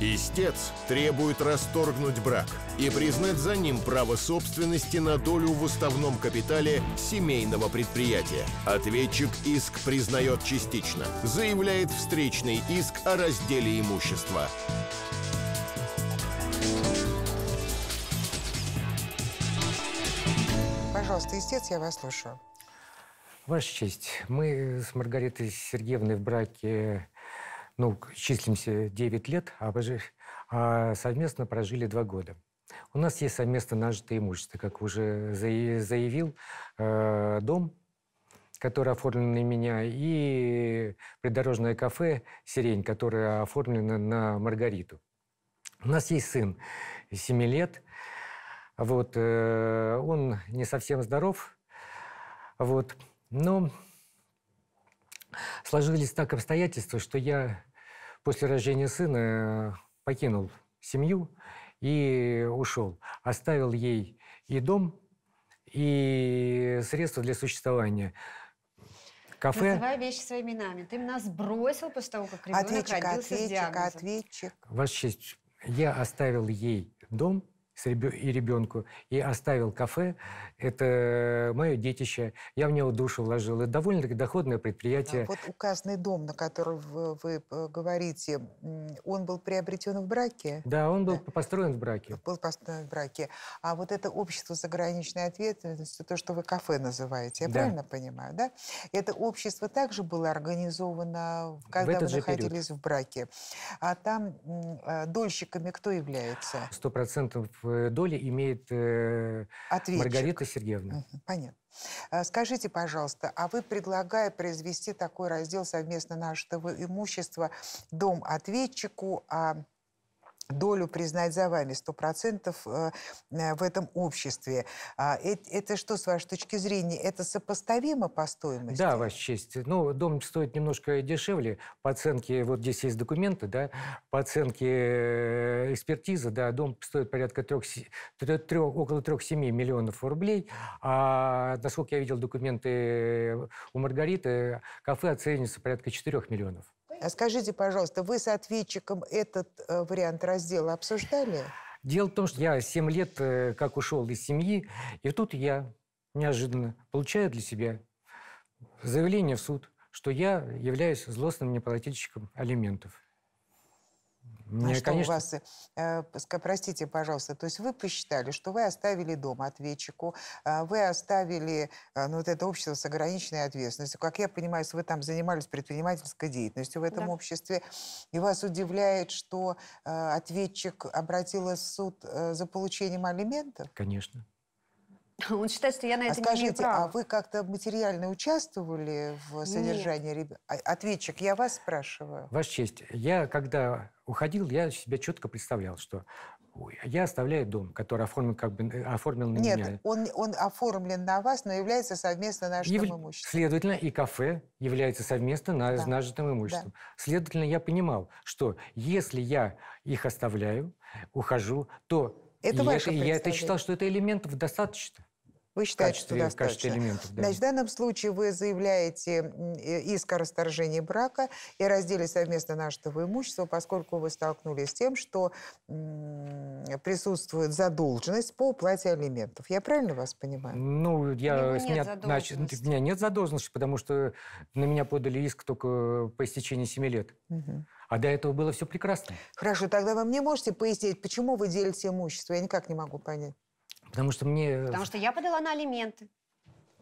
Истец требует расторгнуть брак и признать за ним право собственности на долю в уставном капитале семейного предприятия. Ответчик иск признает частично, заявляет встречный иск о разделе имущества. Пожалуйста, истец, я вас слушаю. Ваша честь, мы с Маргаритой Сергеевной в браке ну, числимся 9 лет, а, пожи, а совместно прожили 2 года. У нас есть совместно нажитое имущество, как уже заявил, э, дом, который оформлен на меня, и придорожное кафе «Сирень», которое оформлено на Маргариту. У нас есть сын 7 лет, вот, э, он не совсем здоров, вот, но сложились так обстоятельства, что я после рождения сына э, покинул семью и ушел. Оставил ей и дом, и средства для существования. Кафе. Называй вещи своими именами. Ты нас бросил после того, как ребенок ответчик, родился ответчик, с диагнозом. Ответчик, ответчик. Ваша честь, я оставил ей дом, и ребенку, и оставил кафе. Это мое детище. Я в него душу вложил. Это довольно-таки доходное предприятие. вот указанный дом, на который вы, вы э, говорите, он был приобретен в браке? Да, он был да. построен в браке. Был построен в браке. А вот это общество заграничной ответственности, то, что вы кафе называете, я да. правильно понимаю, да? Это общество также было организовано, когда в вы находились период. в браке. А там э, дольщиками кто является? Сто процентов доли имеет э, Ответчик. Маргарита Сергеевна. понятно. Э, скажите, пожалуйста, а вы, предлагая произвести такой раздел совместно нашего имущества, дом ответчику, а долю признать за вами, 100% э, э, в этом обществе. А, э, это что, с вашей точки зрения, это сопоставимо по стоимости? Да, Ваша честь. Ну, дом стоит немножко дешевле. По оценке, вот здесь есть документы, да, по оценке экспертизы, да, дом стоит порядка трех, трех, около 3-7 миллионов рублей. А, насколько я видел документы у Маргариты, кафе оценивается порядка 4 миллионов. А скажите, пожалуйста, вы с ответчиком этот э, вариант раздела обсуждали? Дело в том, что я 7 лет э, как ушел из семьи, и тут я неожиданно получаю для себя заявление в суд, что я являюсь злостным неплательщиком алиментов. А Мне, а что конечно... у вас, э, э простите, пожалуйста, то есть вы посчитали, что вы оставили дом ответчику, э, вы оставили э, ну, вот это общество с ограниченной ответственностью. Как я понимаю, вы там занимались предпринимательской деятельностью в этом да. обществе, и вас удивляет, что э, ответчик обратилась в суд э, за получением алиментов? Конечно. Он считает, что я на это а не скажите, имею права. а вы как-то материально участвовали в содержании ребенка? Ответчик, я вас спрашиваю. Ваша честь, я когда уходил, я себя четко представлял, что я оставляю дом, который оформлен, как бы, э, оформлен на Нет, меня. Нет, он, он оформлен на вас, но является совместно нашим Яв... имуществом. Следовательно, и кафе является совместно на... да. нажитым имуществом. Да. Следовательно, я понимал, что если я их оставляю, ухожу, то это я, я это считал, что это элементов достаточно. Вы считаете, качестве, что достаточно. В элементов, да. Значит, в данном случае вы заявляете иск о расторжении брака и разделе совместно нашего имущества, поскольку вы столкнулись с тем, что присутствует задолженность по уплате алиментов. Я правильно вас понимаю? Ну, я, у, меня нет значит, у меня нет задолженности, потому что на меня подали иск только по истечении 7 лет. Угу. А до этого было все прекрасно. Хорошо, тогда вы мне можете пояснить, почему вы делите имущество? Я никак не могу понять. Потому что мне... Э, Потому что я подала на алименты.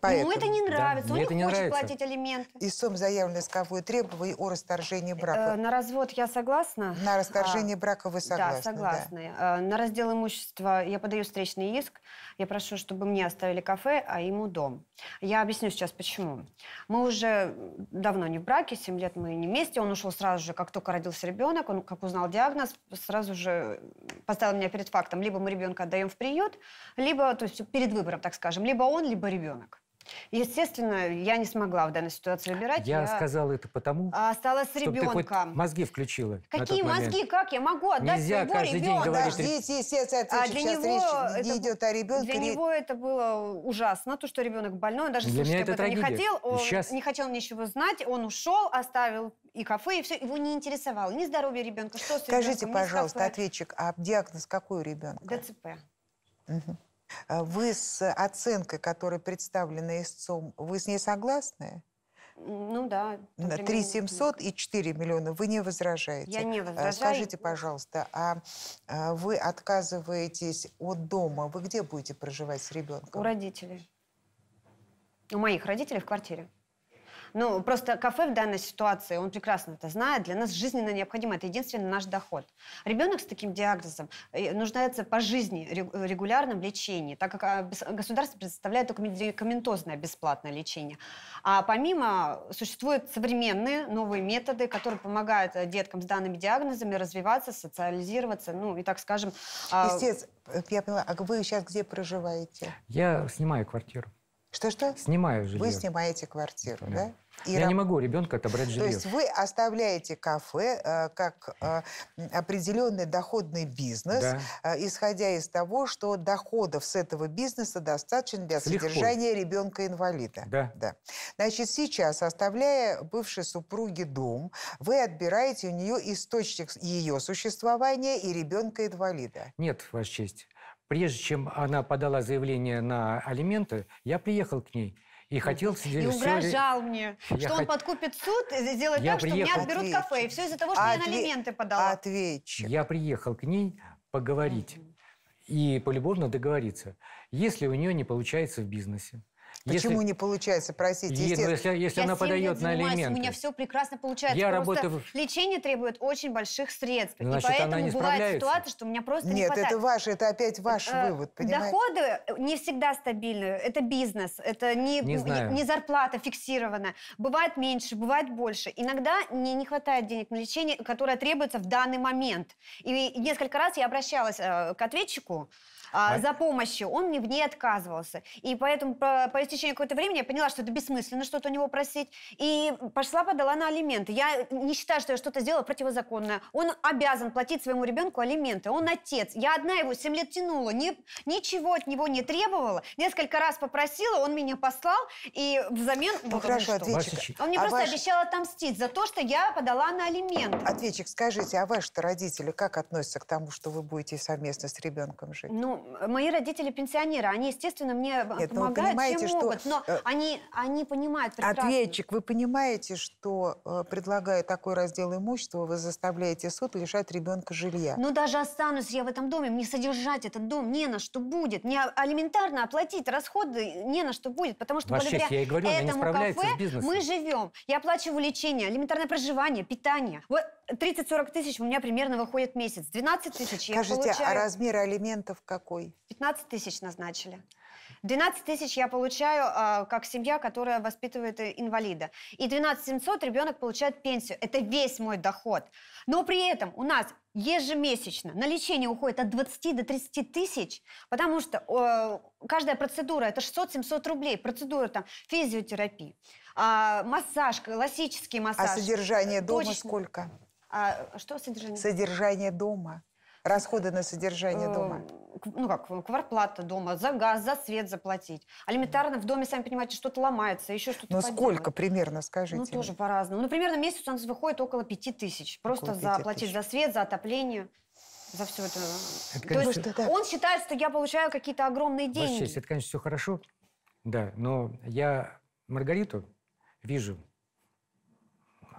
Поэтому. Ему это не нравится, да. он Мне не, хочет нравится. платить алименты. сом заявлено исковое требование о расторжении э, брака. Э, на развод я согласна. На расторжение а, брака вы согласны? Да, согласна. Да. Э, на раздел имущества я подаю встречный иск. Я прошу, чтобы мне оставили кафе, а ему дом. Я объясню сейчас, почему. Мы уже давно не в браке, 7 лет мы не вместе. Он ушел сразу же, как только родился ребенок, он как узнал диагноз, сразу же поставил меня перед фактом. Либо мы ребенка отдаем в приют, либо, то есть перед выбором, так скажем, либо он, либо ребенок. Естественно, я не смогла в данной ситуации выбирать. Я, я... сказала это потому, осталась с ребенком. Ты хоть мозги включила. Какие мозги? Как я могу отдать Нельзя своего каждый ребенка? День говорить... Подождите, естественно, а для сейчас него речь это... идет о ребенке. Для него это было ужасно, то, что ребенок больной, он даже для слышать меня об это этом трагедия. не хотел, он сейчас... не хотел ничего знать, он ушел, оставил и кафе, и все, его не интересовало ни здоровье ребенка, что с Скажите, ребенком, пожалуйста, ответчик, а диагноз какой у ребенка? ДЦП. Угу. А вы с э, оценкой, которая представлена истцом, вы с ней согласны? Ну да. 3 700 и 4 миллиона. Вы не возражаете? Я не а возражаю. Скажите, пожалуйста, а, а вы отказываетесь от дома? Вы где будете проживать с ребенком? У родителей. У моих родителей в квартире. Ну, просто кафе в данной ситуации, он прекрасно это знает, для нас жизненно необходимо, это единственный наш доход. Ребенок с таким диагнозом э, нуждается по жизни э, регулярном лечении, так как а, государство предоставляет только медикаментозное бесплатное лечение. А помимо существуют современные новые методы, которые помогают э, деткам с данными диагнозами развиваться, социализироваться, ну и, так скажем... А, Истец, я поняла, а вы сейчас где проживаете? Я снимаю квартиру. Что-что? Снимаю жилье. Вы снимаете квартиру, да? да? И Я раб... не могу ребенка отобрать жилье. То есть вы оставляете кафе э, как э, определенный доходный бизнес, да. э, исходя из того, что доходов с этого бизнеса достаточно для Легко. содержания ребенка-инвалида. Да. да. Значит, сейчас, оставляя бывшей супруге дом, вы отбираете у нее источник ее существования и ребенка-инвалида. Нет, Ваша честь. Прежде чем она подала заявление на алименты, я приехал к ней и хотел сидеть И угрожал мне, я что хот... он подкупит суд и сделает я так, приехал... что меня отберут Отвечу. кафе. И все из-за того, что Отве... я на алименты подала. Отвечу. Я приехал к ней поговорить. Mm И полюбовно договориться. Если у нее не получается в бизнесе, Почему если, не получается, просить? Ну, если, если, если она подает на алименты. У меня все прекрасно получается. Я работаю... Лечение требует очень больших средств. Значит, и поэтому она не бывает ситуация, что у меня просто Нет, не хватает. это ваш, это опять ваш э, вывод, понимаете? Доходы э, не всегда стабильны. Это бизнес, это не, не, знаю. не, не зарплата фиксированная. Бывает меньше, бывает больше. Иногда не, не хватает денег на лечение, которое требуется в данный момент. И несколько раз я обращалась э, к ответчику, а, за помощью, он мне в ней отказывался. И поэтому по, по истечении какого-то времени я поняла, что это бессмысленно что-то у него просить. И пошла, подала на алименты. Я не считаю, что я что-то сделала противозаконное. Он обязан платить своему ребенку алименты. Он отец. Я одна его 7 лет тянула, не, ничего от него не требовала. Несколько раз попросила, он меня послал, и взамен... Ну, вот хорошо, он, ответчик. он мне а просто ваш... обещал отомстить за то, что я подала на алименты. Ответчик, скажите, а ваши-то родители как относятся к тому, что вы будете совместно с ребенком жить? Ну, ну, мои родители пенсионеры, они, естественно, мне Нет, ну, помогают, ну, чем что... могут, но э, они, они понимают прекрасно. Ответчик, вы понимаете, что, э, предлагая такой раздел имущества, вы заставляете суд лишать ребенка жилья? Ну, даже останусь я в этом доме, мне содержать этот дом не на что будет, мне алиментарно оплатить расходы не на что будет, потому что Ваш благодаря шеф, я и говорю, этому кафе мы живем. Я оплачиваю лечение, элементарное проживание, питание. Вот 30-40 тысяч у меня примерно выходит месяц. 12 тысяч я Скажите, а получаю... а размер алиментов какой? 15 тысяч назначили. 12 тысяч я получаю а, как семья, которая воспитывает э, инвалида. И 12 700 ребенок получает пенсию. Это весь мой доход. Но при этом у нас ежемесячно на лечение уходит от 20 до 30 тысяч, потому что э, каждая процедура это 600-700 рублей. Процедура там физиотерапии, э, массаж, классический массаж. А содержание дома точечный. сколько? А что содержание? Содержание дома. Расходы на содержание дома. Э, ну как, квартплата дома, за газ, за свет заплатить. Алиментарно в доме, сами понимаете, что-то ломается, еще что-то Но ну, сколько примерно, скажите? Ну тоже по-разному. Ну примерно месяц у нас выходит около пяти тысяч. Просто около заплатить за свет, за отопление за все это. это конечно... То есть да. он считает, что я получаю какие-то огромные деньги. Вообще, это, конечно, все хорошо, да, но я Маргариту вижу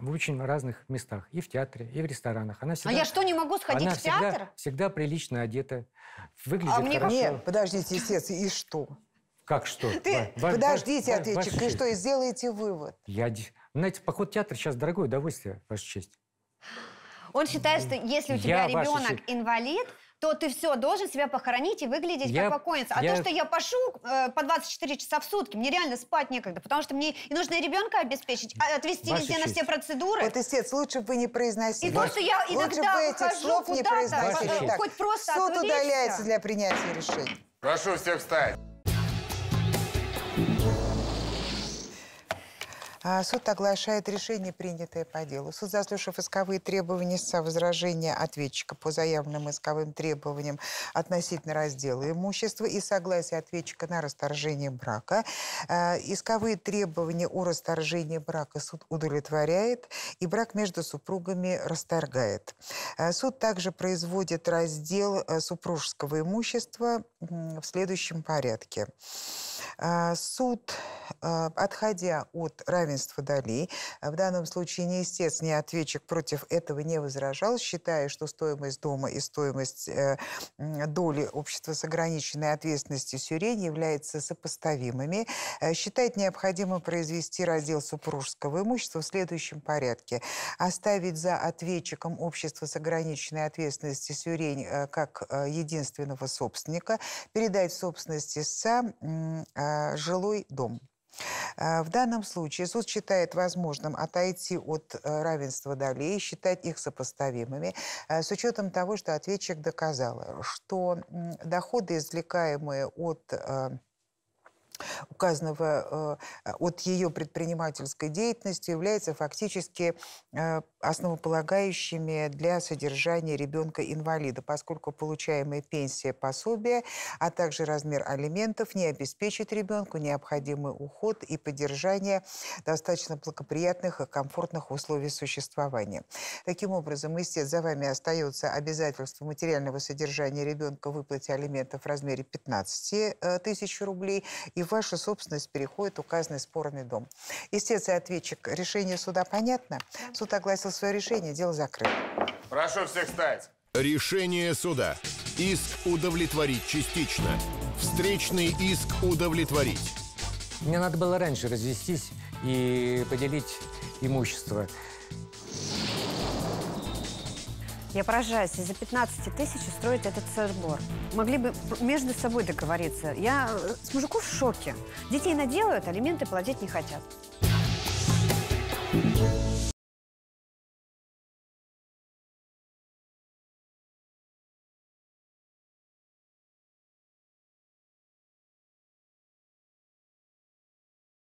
в очень разных местах. И в театре, и в ресторанах. Она а всегда, а я что, не могу сходить она в театр? Всегда, всегда прилично одета. А Выглядит а мне хорошо. Нет, подождите, сердце, и что? Как что? Ты... Ваш, подождите, ваш, ответчик, ваш и что, и сделаете вывод? Я... Знаете, поход в театр сейчас дорогое удовольствие, Ваша честь. Он считает, что если у тебя я ребенок ваша... инвалид, то ты все, должен себя похоронить и выглядеть я, как покойница. А я... то, что я пошу э, по 24 часа в сутки, мне реально спать некогда, потому что мне и нужно ребенка обеспечить, а, отвезти везде честь. на все процедуры. Вот, истец, лучше бы вы не произносили. И Ваш... то, что я иногда лучше бы этих слов не произносили. Э, хоть просто Суд отвлечься. удаляется для принятия решений. Прошу всех встать. А суд оглашает решение, принятое по делу. Суд, заслушав исковые требования со возражения ответчика по заявленным исковым требованиям относительно раздела имущества и согласия ответчика на расторжение брака, э, исковые требования о расторжении брака суд удовлетворяет и брак между супругами расторгает. Э, суд также производит раздел э, супружеского имущества в следующем порядке. А, суд, а, отходя от равенства долей, а, в данном случае ни истец, ни ответчик против этого не возражал, считая, что стоимость дома и стоимость э, доли общества с ограниченной ответственностью сюрень является сопоставимыми. Э, Считает необходимо произвести раздел супружеского имущества в следующем порядке. Оставить за ответчиком общество с ограниченной ответственностью сюрень э, как единственного собственника, передать в собственность истца э, жилой дом. Э, в данном случае суд считает возможным отойти от э, равенства долей, считать их сопоставимыми, с учетом того, что ответчик доказал, что доходы, извлекаемые от указанного э, от ее предпринимательской деятельности являются фактически э, основополагающими для содержания ребенка-инвалида, поскольку получаемая пенсия, пособие, а также размер алиментов не обеспечит ребенку необходимый уход и поддержание достаточно благоприятных и комфортных условий существования. Таким образом, истец, за вами остается обязательство материального содержания ребенка в выплате алиментов в размере 15 э, тысяч рублей и в вашу собственность переходит указанный спорный дом. Истец и ответчик. Решение суда понятно? Суд огласил свое решение, дело закрыто. Прошу всех встать. Решение суда. Иск удовлетворить частично. Встречный иск удовлетворить. Мне надо было раньше развестись и поделить имущество. Я поражаюсь, за 15 тысяч устроить этот сырбор. Могли бы между собой договориться. Я э, с мужиков в шоке. Детей наделают, алименты платить не хотят. Thank you.